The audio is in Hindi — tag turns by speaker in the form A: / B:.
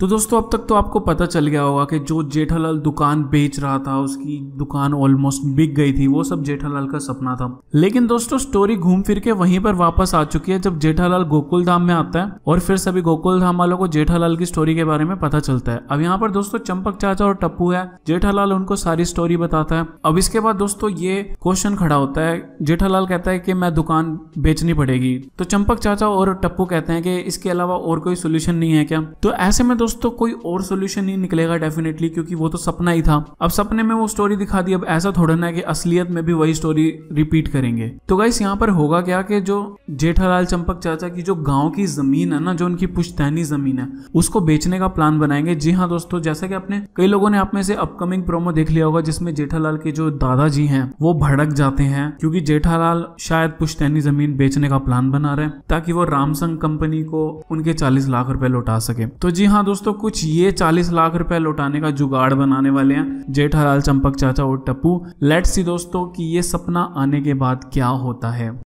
A: तो दोस्तों अब तक तो आपको पता चल गया होगा कि जो जेठालाल दुकान बेच रहा था उसकी दुकान ऑलमोस्ट बिक गई थी वो सब जेठालाल का सपना था लेकिन दोस्तों स्टोरी घूम फिर के वहीं पर वापस आ चुकी है जब जेठालाल गोकुल धाम में आता है और फिर सभी गोकुल धाम वालों को जेठालाल की स्टोरी के बारे में पता चलता है अब यहाँ पर दोस्तों चंपक चाचा और टप्पू है जेठालाल उनको सारी स्टोरी बताता है अब इसके बाद दोस्तों ये क्वेश्चन खड़ा होता है जेठालाल कहता है कि मैं दुकान बेचनी पड़ेगी तो चंपक चाचा और टप्पू कहते हैं कि इसके अलावा और कोई सोल्यूशन नहीं है क्या तो ऐसे में दोस्तों कोई और सोल्यूशन नहीं निकलेगा डेफिनेटली क्योंकि वो तो सपना ही था अब सपने में वो स्टोरी दिखा दी अब ऐसा थोड़ा ना कि असलियत में भी वही स्टोरी रिपीट करेंगे तो गाइस यहाँ पर होगा क्या कि जो जेठालाल चंपक चाचा की जो गांव की जमीन है ना जो उनकी पुश्तैनी जमीन है उसको बेचने का प्लान बनाएंगे जी हाँ दोस्तों जैसा कि आपने कई लोगों ने आप में से अपकमिंग प्रोमो देख लिया होगा जिसमें जेठालाल के जो दादाजी हैं वो भड़क जाते हैं क्योंकि जेठालाल शायद पुश्तैनी जमीन बेचने का प्लान बना रहे हैं ताकि वो रामसंग कंपनी को उनके चालीस लाख रुपए लौटा सके तो जी हाँ दोस्तों दोस्तों कुछ ये 40 लाख रुपए लौटाने का जुगाड़ बनाने वाले हैं जेठालाल चंपक चाचा और टप्पू लेट्स सी दोस्तों कि ये सपना आने के बाद क्या होता है